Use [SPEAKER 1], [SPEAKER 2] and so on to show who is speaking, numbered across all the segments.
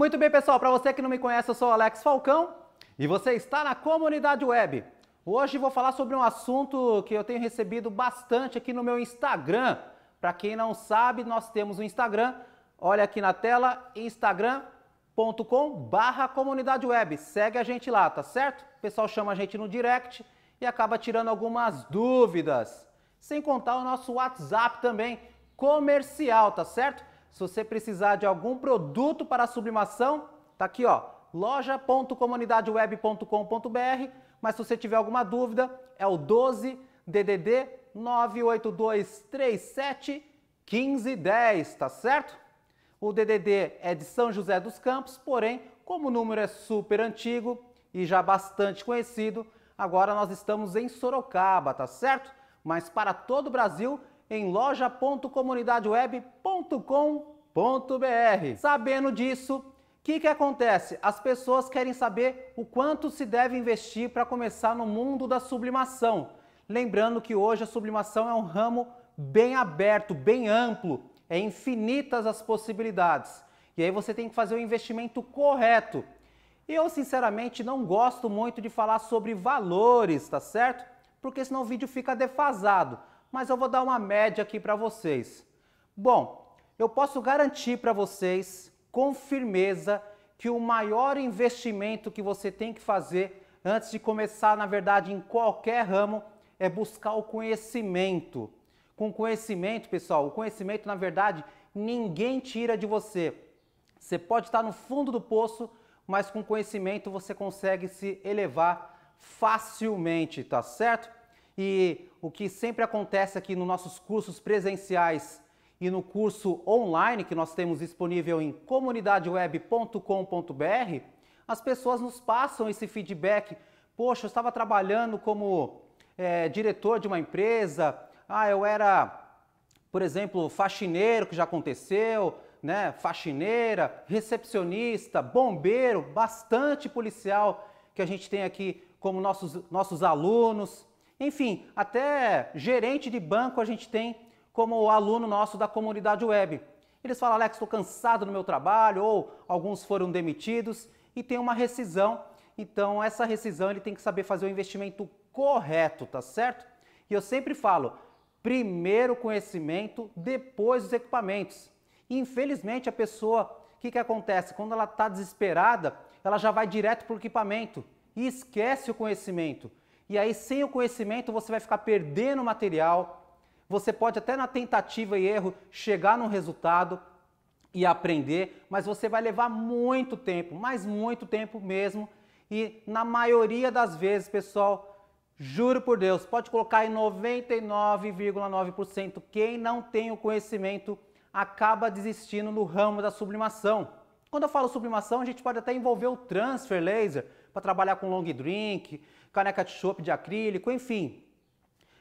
[SPEAKER 1] Muito bem, pessoal, para você que não me conhece, eu sou Alex Falcão e você está na comunidade web. Hoje vou falar sobre um assunto que eu tenho recebido bastante aqui no meu Instagram. Para quem não sabe, nós temos o um Instagram. Olha aqui na tela, instagram.com/barra comunidade web. Segue a gente lá, tá certo? O pessoal chama a gente no direct e acaba tirando algumas dúvidas. Sem contar o nosso WhatsApp também, comercial, tá certo? Se você precisar de algum produto para sublimação, tá aqui ó, loja.comunidadeweb.com.br, mas se você tiver alguma dúvida, é o 12 DDD 98237 1510, tá certo? O DDD é de São José dos Campos, porém, como o número é super antigo e já bastante conhecido, agora nós estamos em Sorocaba, tá certo? Mas para todo o Brasil em loja.comunidadeweb.com.br. Sabendo disso, o que, que acontece? As pessoas querem saber o quanto se deve investir para começar no mundo da sublimação. Lembrando que hoje a sublimação é um ramo bem aberto, bem amplo, é infinitas as possibilidades. E aí você tem que fazer o investimento correto. Eu, sinceramente, não gosto muito de falar sobre valores, tá certo? Porque senão o vídeo fica defasado mas eu vou dar uma média aqui para vocês. Bom, eu posso garantir para vocês com firmeza que o maior investimento que você tem que fazer antes de começar, na verdade, em qualquer ramo, é buscar o conhecimento. Com conhecimento, pessoal, o conhecimento, na verdade, ninguém tira de você. Você pode estar no fundo do poço, mas com conhecimento você consegue se elevar facilmente, tá certo? e o que sempre acontece aqui nos nossos cursos presenciais e no curso online que nós temos disponível em comunidadeweb.com.br, as pessoas nos passam esse feedback. Poxa, eu estava trabalhando como é, diretor de uma empresa, ah, eu era, por exemplo, faxineiro, que já aconteceu, né? faxineira, recepcionista, bombeiro, bastante policial que a gente tem aqui como nossos, nossos alunos. Enfim, até gerente de banco a gente tem como aluno nosso da comunidade web. Eles falam, Alex, estou cansado do meu trabalho, ou alguns foram demitidos e tem uma rescisão. Então, essa rescisão ele tem que saber fazer o investimento correto, tá certo? E eu sempre falo, primeiro conhecimento, depois os equipamentos. E, infelizmente, a pessoa, o que, que acontece? Quando ela está desesperada, ela já vai direto para o equipamento e esquece o conhecimento. E aí, sem o conhecimento, você vai ficar perdendo material. Você pode até na tentativa e erro chegar num resultado e aprender, mas você vai levar muito tempo, mas muito tempo mesmo. E na maioria das vezes, pessoal, juro por Deus, pode colocar em 99,9%, quem não tem o conhecimento acaba desistindo no ramo da sublimação. Quando eu falo sublimação, a gente pode até envolver o transfer laser para trabalhar com long drink, caneca de chope de acrílico, enfim.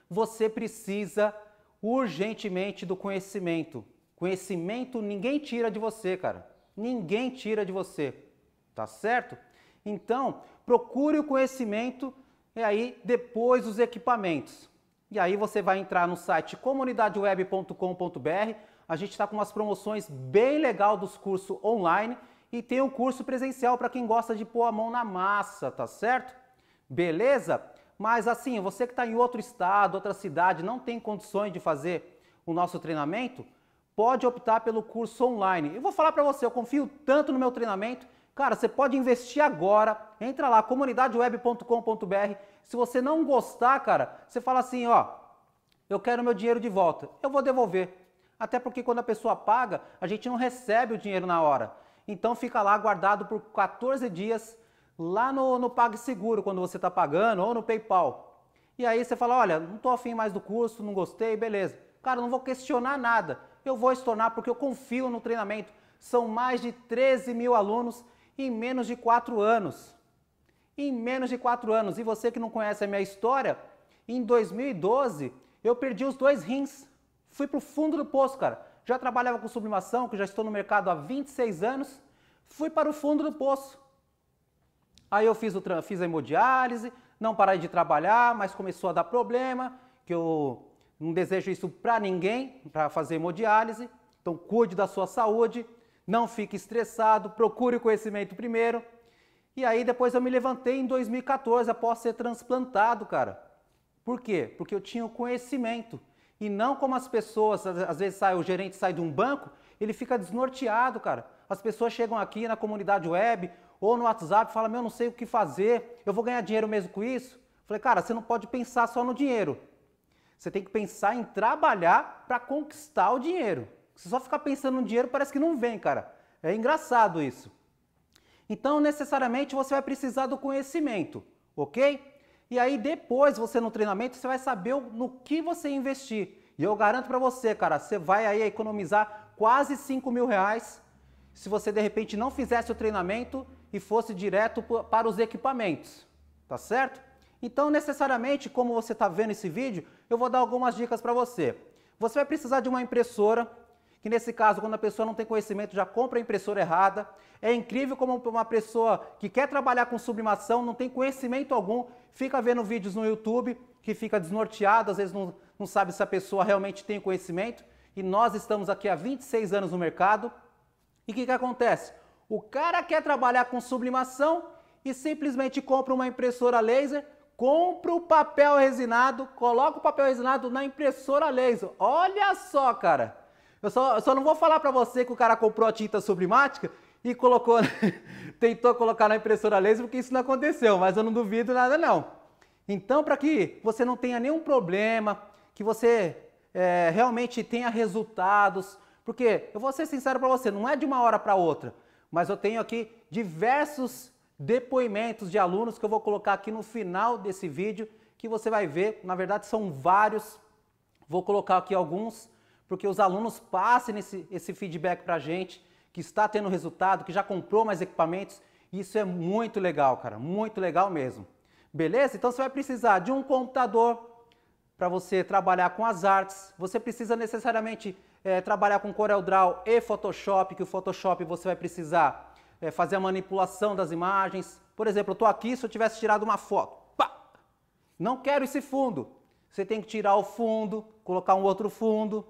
[SPEAKER 1] Você precisa urgentemente do conhecimento. Conhecimento ninguém tira de você, cara. Ninguém tira de você. Tá certo? Então, procure o conhecimento e aí depois os equipamentos. E aí você vai entrar no site comunidadeweb.com.br. A gente está com umas promoções bem legal dos cursos online e tem o um curso presencial para quem gosta de pôr a mão na massa, tá certo? Beleza? Mas assim, você que está em outro estado, outra cidade, não tem condições de fazer o nosso treinamento, pode optar pelo curso online. Eu vou falar para você, eu confio tanto no meu treinamento. Cara, você pode investir agora. Entra lá, comunidadeweb.com.br. Se você não gostar, cara, você fala assim, ó, eu quero meu dinheiro de volta. Eu vou devolver. Até porque quando a pessoa paga, a gente não recebe o dinheiro na hora. Então fica lá guardado por 14 dias lá no, no PagSeguro, quando você está pagando, ou no PayPal. E aí você fala: olha, não estou afim mais do curso, não gostei, beleza. Cara, não vou questionar nada. Eu vou estornar porque eu confio no treinamento. São mais de 13 mil alunos em menos de 4 anos. Em menos de 4 anos. E você que não conhece a minha história, em 2012 eu perdi os dois rins. Fui para o fundo do poço, cara. Já trabalhava com sublimação, que já estou no mercado há 26 anos. Fui para o fundo do poço. Aí eu fiz, o, fiz a hemodiálise, não parei de trabalhar, mas começou a dar problema, que eu não desejo isso para ninguém, para fazer hemodiálise. Então cuide da sua saúde, não fique estressado, procure o conhecimento primeiro. E aí depois eu me levantei em 2014 após ser transplantado, cara. Por quê? Porque eu tinha o conhecimento. E não como as pessoas, às vezes sai, o gerente sai de um banco, ele fica desnorteado, cara. As pessoas chegam aqui na comunidade web, ou no WhatsApp fala: Meu, não sei o que fazer, eu vou ganhar dinheiro mesmo com isso? Eu falei, cara, você não pode pensar só no dinheiro. Você tem que pensar em trabalhar para conquistar o dinheiro. Se só ficar pensando no dinheiro, parece que não vem, cara. É engraçado isso. Então, necessariamente, você vai precisar do conhecimento, ok? E aí, depois, você no treinamento, você vai saber no que você investir. E eu garanto para você, cara, você vai aí economizar quase 5 mil reais se você, de repente, não fizesse o treinamento e fosse direto para os equipamentos, tá certo? Então, necessariamente, como você está vendo esse vídeo, eu vou dar algumas dicas para você. Você vai precisar de uma impressora, que nesse caso, quando a pessoa não tem conhecimento, já compra a impressora errada. É incrível como uma pessoa que quer trabalhar com sublimação, não tem conhecimento algum, fica vendo vídeos no YouTube, que fica desnorteado, às vezes não, não sabe se a pessoa realmente tem conhecimento. E nós estamos aqui há 26 anos no mercado. E o que, que acontece? O cara quer trabalhar com sublimação e simplesmente compra uma impressora laser, compra o papel resinado, coloca o papel resinado na impressora laser. Olha só, cara. Eu só, eu só não vou falar para você que o cara comprou a tinta sublimática e colocou, tentou colocar na impressora laser, porque isso não aconteceu, mas eu não duvido nada não. Então, para que você não tenha nenhum problema, que você é, realmente tenha resultados, porque eu vou ser sincero para você, não é de uma hora para outra mas eu tenho aqui diversos depoimentos de alunos que eu vou colocar aqui no final desse vídeo, que você vai ver, na verdade são vários, vou colocar aqui alguns, porque os alunos passem esse, esse feedback para a gente, que está tendo resultado, que já comprou mais equipamentos, isso é muito legal, cara, muito legal mesmo. Beleza? Então você vai precisar de um computador para você trabalhar com as artes, você precisa necessariamente é, trabalhar com CorelDRAW e Photoshop, que o Photoshop você vai precisar é, fazer a manipulação das imagens. Por exemplo, eu estou aqui, se eu tivesse tirado uma foto, pá, não quero esse fundo. Você tem que tirar o fundo, colocar um outro fundo,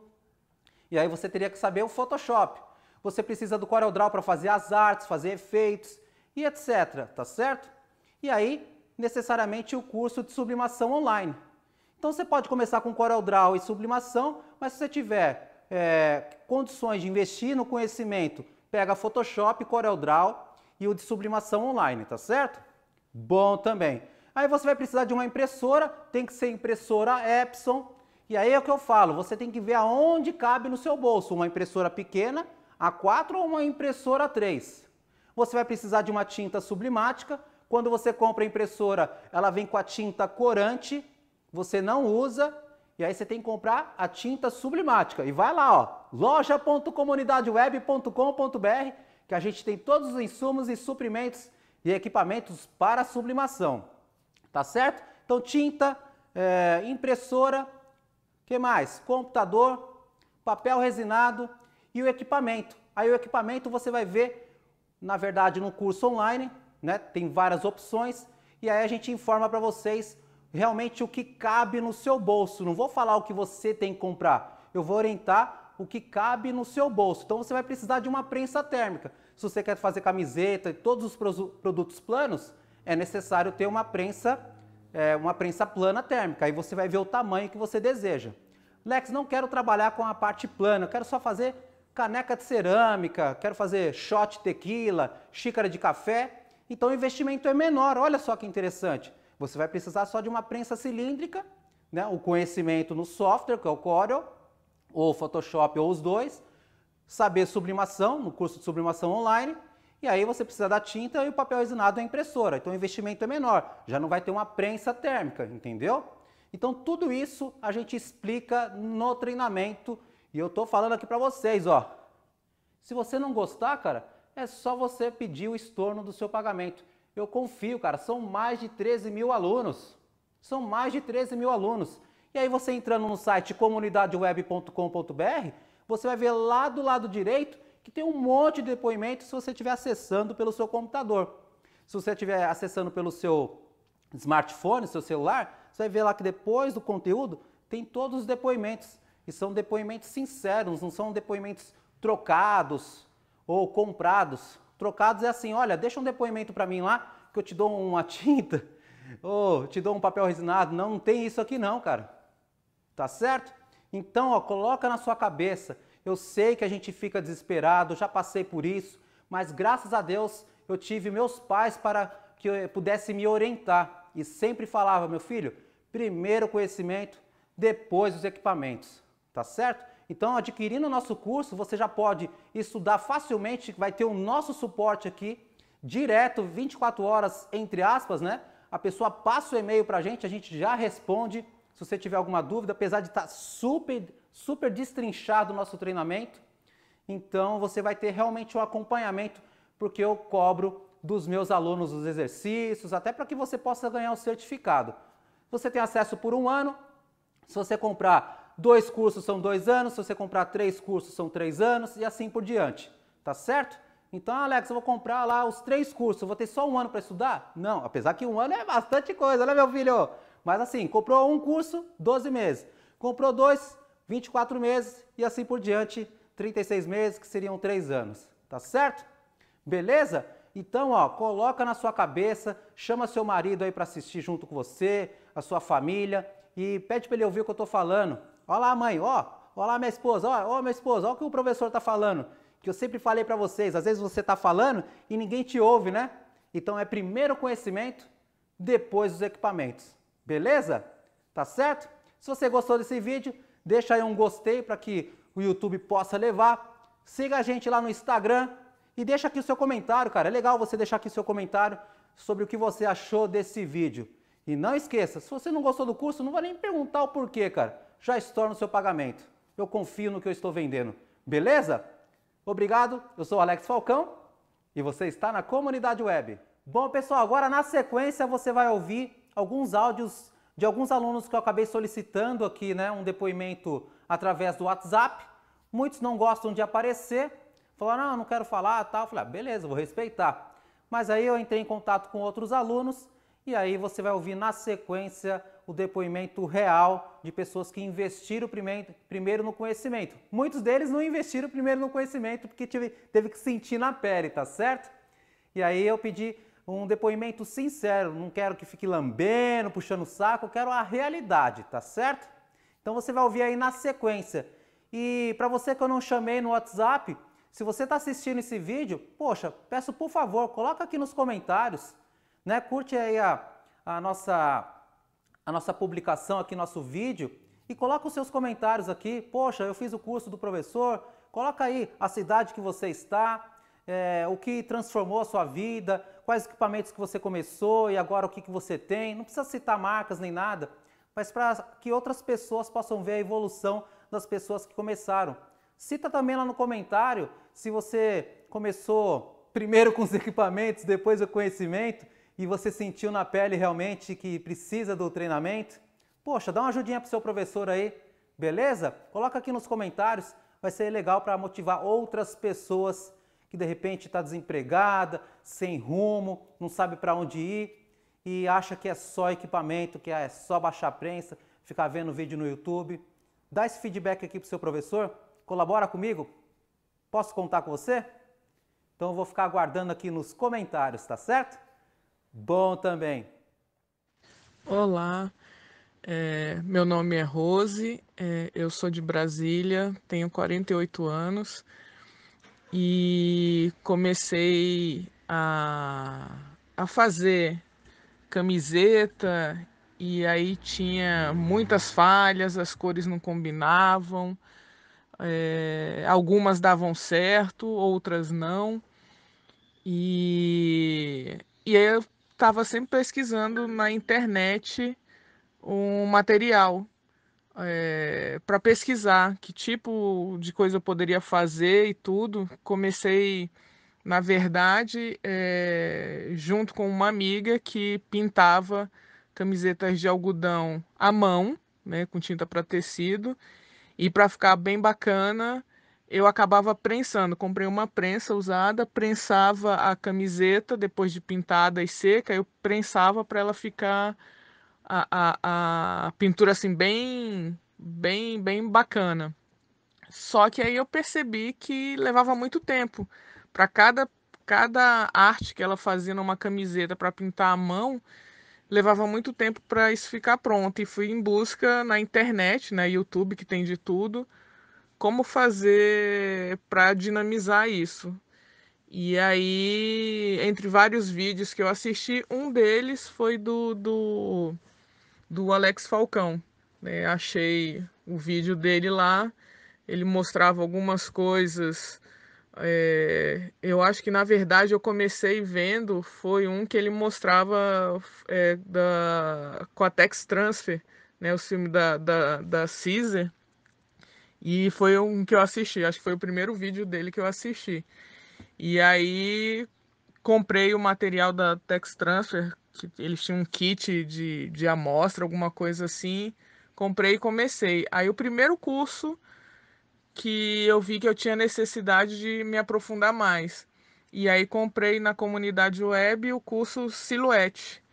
[SPEAKER 1] e aí você teria que saber o Photoshop. Você precisa do CorelDRAW para fazer as artes, fazer efeitos e etc, tá certo? E aí, necessariamente, o curso de sublimação online. Então você pode começar com CorelDRAW e sublimação, mas se você tiver é, condições de investir no conhecimento, pega Photoshop, CorelDRAW e o de sublimação online, tá certo? Bom também. Aí você vai precisar de uma impressora, tem que ser impressora Epson. E aí é o que eu falo, você tem que ver aonde cabe no seu bolso, uma impressora pequena, A4 ou uma impressora 3. Você vai precisar de uma tinta sublimática. Quando você compra a impressora, ela vem com a tinta corante, você não usa, e aí você tem que comprar a tinta sublimática. E vai lá, ó, loja.comunidadeweb.com.br, que a gente tem todos os insumos e suprimentos e equipamentos para sublimação. Tá certo? Então, tinta, é, impressora, que mais? Computador, papel resinado e o equipamento. Aí o equipamento você vai ver, na verdade, no curso online, né? Tem várias opções. E aí a gente informa para vocês realmente o que cabe no seu bolso. Não vou falar o que você tem que comprar. Eu vou orientar o que cabe no seu bolso. Então você vai precisar de uma prensa térmica. Se você quer fazer camiseta e todos os produtos planos, é necessário ter uma prensa, é, uma prensa plana térmica. Aí você vai ver o tamanho que você deseja. Lex, não quero trabalhar com a parte plana, eu quero só fazer caneca de cerâmica, quero fazer shot tequila, xícara de café. Então o investimento é menor. Olha só que interessante. Você vai precisar só de uma prensa cilíndrica, né? o conhecimento no software, que é o Corel, ou Photoshop, ou os dois, saber sublimação, no curso de sublimação online, e aí você precisa da tinta e o papel resinado é impressora. Então o investimento é menor, já não vai ter uma prensa térmica, entendeu? Então tudo isso a gente explica no treinamento e eu estou falando aqui para vocês, ó. Se você não gostar, cara, é só você pedir o estorno do seu pagamento. Eu confio, cara, são mais de 13 mil alunos. São mais de 13 mil alunos. E aí você entrando no site comunidadeweb.com.br, você vai ver lá do lado direito que tem um monte de depoimentos se você estiver acessando pelo seu computador. Se você estiver acessando pelo seu smartphone, seu celular, você vai ver lá que depois do conteúdo tem todos os depoimentos. E são depoimentos sinceros, não são depoimentos trocados ou comprados. Trocados é assim, olha, deixa um depoimento para mim lá, que eu te dou uma tinta, ou te dou um papel resinado. Não, não tem isso aqui não, cara. Tá certo? Então, ó, coloca na sua cabeça. Eu sei que a gente fica desesperado, já passei por isso, mas graças a Deus eu tive meus pais para que eu pudesse me orientar e sempre falava, meu filho, primeiro o conhecimento, depois os equipamentos, tá certo? Então, adquirindo o nosso curso, você já pode estudar facilmente, vai ter o nosso suporte aqui, direto, 24 horas, entre aspas, né? A pessoa passa o e-mail para a gente, a gente já responde. Se você tiver alguma dúvida, apesar de estar tá super, super destrinchado o nosso treinamento, então você vai ter realmente um acompanhamento, porque eu cobro dos meus alunos os exercícios, até para que você possa ganhar o certificado. Você tem acesso por um ano. Se você comprar dois cursos são dois anos, se você comprar três cursos são três anos e assim por diante, tá certo? Então, Alex, eu vou comprar lá os três cursos, eu vou ter só um ano para estudar? Não, apesar que um ano é bastante coisa, né, meu filho? Mas assim, comprou um curso, 12 meses. Comprou dois, 24 meses e assim por diante, 36 meses, que seriam três anos, tá certo? Beleza? Então, ó, coloca na sua cabeça, chama seu marido aí para assistir junto com você, a sua família e pede para ele ouvir o que eu estou falando Olha lá, mãe, ó. Olha lá, minha esposa, ó, ó, minha esposa, ó o que o professor tá falando. Que eu sempre falei para vocês, às vezes você tá falando e ninguém te ouve, né? Então é primeiro o conhecimento, depois os equipamentos. Beleza? Tá certo? Se você gostou desse vídeo, deixa aí um gostei para que o YouTube possa levar. Siga a gente lá no Instagram e deixa aqui o seu comentário, cara. É legal você deixar aqui o seu comentário sobre o que você achou desse vídeo. E não esqueça, se você não gostou do curso, não vai nem perguntar o porquê, cara já estou o seu pagamento. Eu confio no que eu estou vendendo. Beleza? Obrigado, eu sou Alex Falcão e você está na comunidade web. Bom, pessoal, agora na sequência você vai ouvir alguns áudios de alguns alunos que eu acabei solicitando aqui, né, um depoimento através do WhatsApp. Muitos não gostam de aparecer, falaram, não, ah, não quero falar, tal. Eu falei, ah, beleza, vou respeitar. Mas aí eu entrei em contato com outros alunos e aí você vai ouvir na sequência o depoimento real de pessoas que investiram primeiro no conhecimento. Muitos deles não investiram primeiro no conhecimento porque tive, teve que sentir na pele, tá certo? E aí eu pedi um depoimento sincero, não quero que fique lambendo, puxando o saco, eu quero a realidade, tá certo? Então você vai ouvir aí na sequência. E para você que eu não chamei no WhatsApp, se você está assistindo esse vídeo, poxa, peço por favor, coloca aqui nos comentários, né? Curte aí a, a nossa a nossa publicação aqui, nosso vídeo, e coloca os seus comentários aqui. Poxa, eu fiz o curso do professor. Coloca aí a cidade que você está, é, o que transformou a sua vida, quais equipamentos que você começou e agora o que, que você tem. Não precisa citar marcas nem nada, mas para que outras pessoas possam ver a evolução das pessoas que começaram. Cita também lá no comentário se você começou primeiro com os equipamentos, depois o conhecimento e você sentiu na pele realmente que precisa do treinamento? Poxa, dá uma ajudinha para o seu professor aí, beleza? Coloca aqui nos comentários, vai ser legal para motivar outras pessoas que de repente está desempregada, sem rumo, não sabe para onde ir e acha que é só equipamento, que é só baixar a prensa, ficar vendo vídeo no YouTube. Dá esse feedback aqui para seu professor, colabora comigo, posso contar com você? Então eu vou ficar aguardando aqui nos comentários, tá certo? Bom também.
[SPEAKER 2] Olá, é, meu nome é Rose, é, eu sou de Brasília, tenho 48 anos e comecei a, a fazer camiseta e aí tinha muitas falhas, as cores não combinavam, é, algumas davam certo, outras não. E, e aí eu estava sempre pesquisando na internet um material é, eh, para pesquisar que tipo de coisa eu poderia fazer e tudo. Comecei, na verdade, é, junto com uma amiga que pintava camisetas de algodão à mão, né, com tinta para tecido. E para ficar bem bacana, eu acabava prensando. Comprei uma prensa usada, prensava a camiseta depois de pintada e seca, eu prensava para ela ficar a, a, a, pintura assim bem, bem, bem bacana. Só que aí eu percebi que levava muito tempo para cada cada arte que ela fazia numa camiseta para pintar à mão levava muito tempo para isso ficar pronto e fui em busca na internet, na né, YouTube que tem de tudo como fazer para dinamizar isso. E aí, entre vários vídeos que eu assisti, um deles foi do, do, do Alex Falcão. Né? Achei o vídeo dele lá, ele mostrava algumas coisas. É, eu acho que na verdade eu comecei vendo foi um que ele mostrava é, da, com a Tex Transfer, né, o filme da, da, da Caesar, e foi um que eu assisti, acho que foi o primeiro vídeo dele que eu assisti. E aí comprei o material da Text Transfer, que eles tinham um kit de, de amostra, alguma coisa assim. Comprei e comecei. Aí o primeiro curso que eu vi que eu tinha necessidade de me aprofundar mais. E aí comprei na comunidade web o curso Silhouette.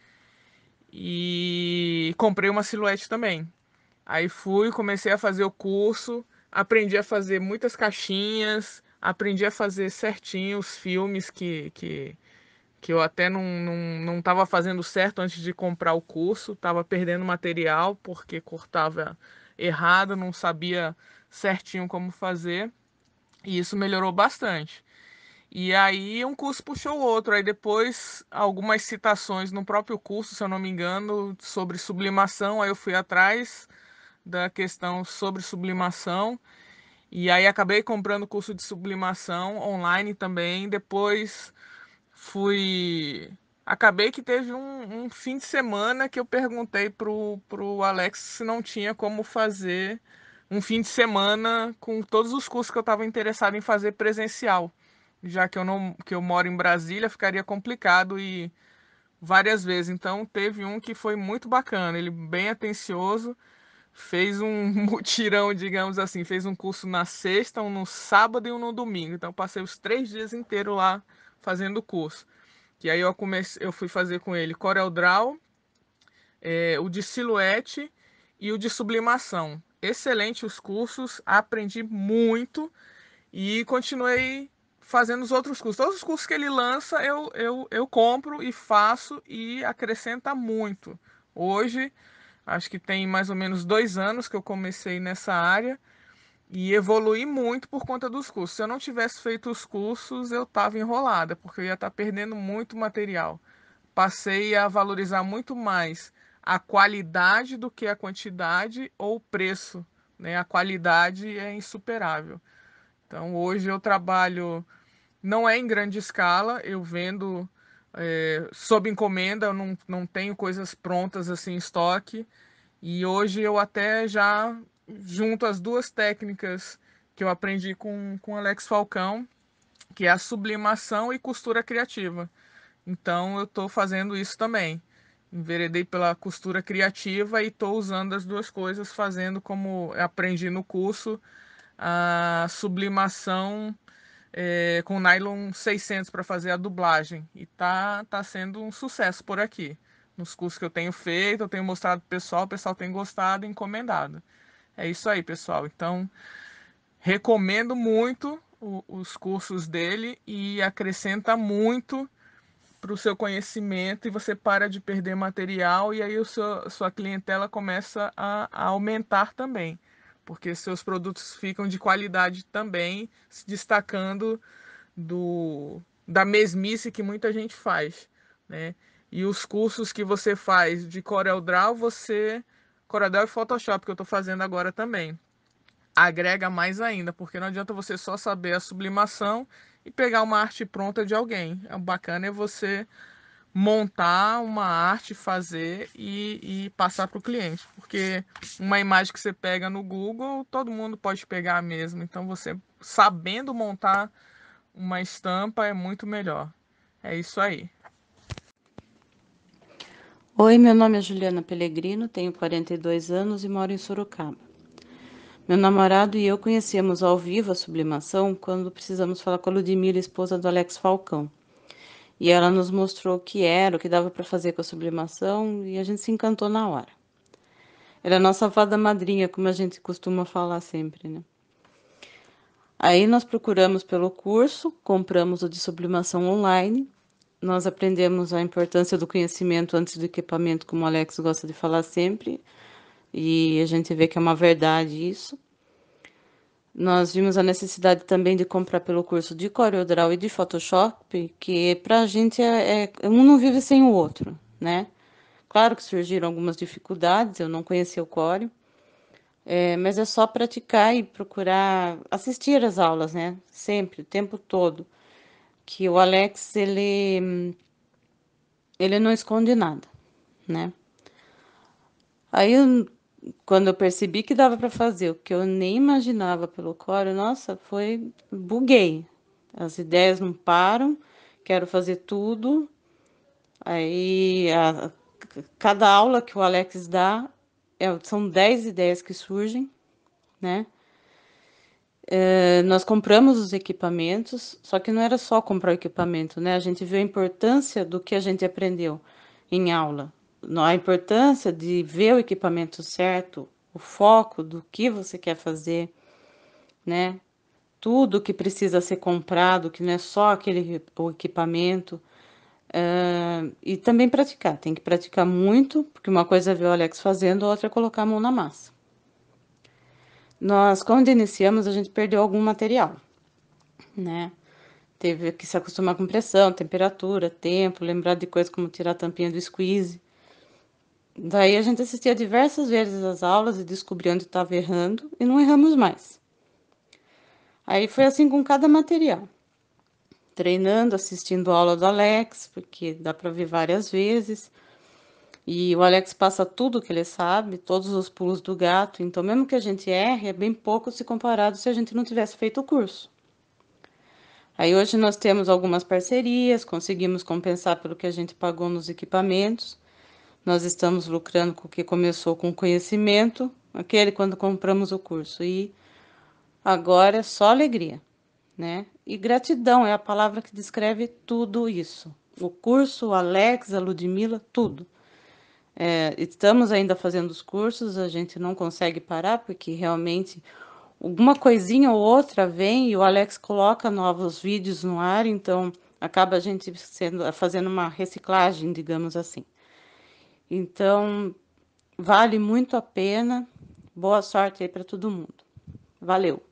[SPEAKER 2] E comprei uma silhouette também. Aí fui, comecei a fazer o curso aprendi a fazer muitas caixinhas, aprendi a fazer certinho os filmes que, que, que eu até não estava não, não fazendo certo antes de comprar o curso, estava perdendo material porque cortava errado, não sabia certinho como fazer, e isso melhorou bastante. E aí um curso puxou o outro, aí depois algumas citações no próprio curso, se eu não me engano, sobre sublimação, aí eu fui atrás da questão sobre sublimação. E aí acabei comprando o curso de sublimação online também. Depois fui. Acabei que teve um, um fim de semana que eu perguntei pro, pro Alex se não tinha como fazer um fim de semana com todos os cursos que eu estava interessado em fazer presencial. Já que eu, não, que eu moro em Brasília, ficaria complicado e várias vezes. Então teve um que foi muito bacana, ele bem atencioso fez um mutirão, digamos assim, fez um curso na sexta, um no sábado e um no domingo. Então passei os três dias inteiros lá fazendo o curso. E aí eu comecei, eu fui fazer com ele Corel Draw, é, o de silhuete e o de sublimação. Excelente os cursos, aprendi muito e continuei fazendo os outros cursos. Todos os cursos que ele lança eu, eu, eu compro e faço e acrescenta muito. Hoje Acho que tem mais ou menos dois anos que eu comecei nessa área e evolui muito por conta dos cursos. Se eu não tivesse feito os cursos, eu estava enrolada, porque eu ia estar tá perdendo muito material. Passei a valorizar muito mais a qualidade do que a quantidade ou o preço. Né? A qualidade é insuperável. Então, hoje eu trabalho, não é em grande escala, eu vendo é, sob encomenda, eu não, não tenho coisas prontas assim em estoque. E hoje eu até já junto as duas técnicas que eu aprendi com, com Alex Falcão, que é a sublimação e costura criativa. Então eu estou fazendo isso também. Enveredei pela costura criativa e estou usando as duas coisas, fazendo como aprendi no curso, a sublimação é, com nylon 600 para fazer a dublagem e tá tá sendo um sucesso por aqui. Nos cursos que eu tenho feito, eu tenho mostrado pro pessoal, o pessoal tem gostado, encomendado. É isso aí, pessoal. Então, recomendo muito o, os cursos dele e acrescenta muito para o seu conhecimento e você para de perder material e aí o seu, sua clientela começa a, a aumentar também porque seus produtos ficam de qualidade também, se destacando do, da mesmice que muita gente faz, né? E os cursos que você faz de CorelDRAW, você CorelDRAW e Photoshop que eu estou fazendo agora também, agrega mais ainda, porque não adianta você só saber a sublimação e pegar uma arte pronta de alguém. O é bacana é você montar uma arte, fazer e, e passar para o cliente. Porque uma imagem que você pega no Google, todo mundo pode pegar mesmo. Então, você sabendo montar uma estampa é muito melhor. É isso aí.
[SPEAKER 3] Oi, meu nome é Juliana Pellegrino, tenho 42 anos e moro em Sorocaba. Meu namorado e eu conhecemos ao vivo a sublimação quando precisamos falar com a Ludmila, esposa do Alex Falcão. E ela nos mostrou o que era, o que dava para fazer com a sublimação, e a gente se encantou na hora. Era é a nossa fada madrinha, como a gente costuma falar sempre, né? Aí nós procuramos pelo curso, compramos o de sublimação online, nós aprendemos a importância do conhecimento antes do equipamento, como o Alex gosta de falar sempre, e a gente vê que é uma verdade isso. Nós vimos a necessidade também de comprar pelo curso de CorelDRAW e de Photoshop, que para a gente é, é, um não vive sem o outro, né? Claro que surgiram algumas dificuldades, eu não conhecia o Corel, é, mas é só praticar e procurar assistir as aulas, né? Sempre, o tempo todo. Que o Alex, ele, ele não esconde nada, né? Aí quando eu percebi que dava para fazer o que eu nem imaginava pelo coro, nossa, foi buguei. As ideias não param, quero fazer tudo. Aí a, cada aula que o Alex dá é, são 10 ideias que surgem, né? É, nós compramos os equipamentos, só que não era só comprar o equipamento, né? A gente viu a importância do que a gente aprendeu em aula a importância de ver o equipamento certo, o foco do que você quer fazer, né? Tudo que precisa ser comprado, que não é só aquele o equipamento. Uh, e também praticar, tem que praticar muito, porque uma coisa é ver o Alex fazendo, outra é colocar a mão na massa. Nós, quando iniciamos, a gente perdeu algum material, né? Teve que se acostumar com pressão, temperatura, tempo, lembrar de coisas como tirar a tampinha do squeeze, Daí a gente assistia diversas vezes as aulas e descobriu onde estava errando e não erramos mais. Aí foi assim com cada material. Treinando, assistindo a aula do Alex, porque dá para ver várias vezes. E o Alex passa tudo que ele sabe, todos os pulos do gato, então mesmo que a gente erre, é bem pouco se comparado se a gente não tivesse feito o curso. Aí hoje nós temos algumas parcerias, conseguimos compensar pelo que a gente pagou nos equipamentos nós estamos lucrando com o que começou com conhecimento, aquele quando compramos o curso. E agora é só alegria, né? E gratidão é a palavra que descreve tudo isso. O curso, o Alex, a Ludmilla, tudo. É, estamos ainda fazendo os cursos, a gente não consegue parar, porque realmente alguma coisinha ou outra vem e o Alex coloca novos vídeos no ar, então acaba a gente sendo, fazendo uma reciclagem, digamos assim. Então, vale muito a pena. Boa sorte aí para todo mundo. Valeu!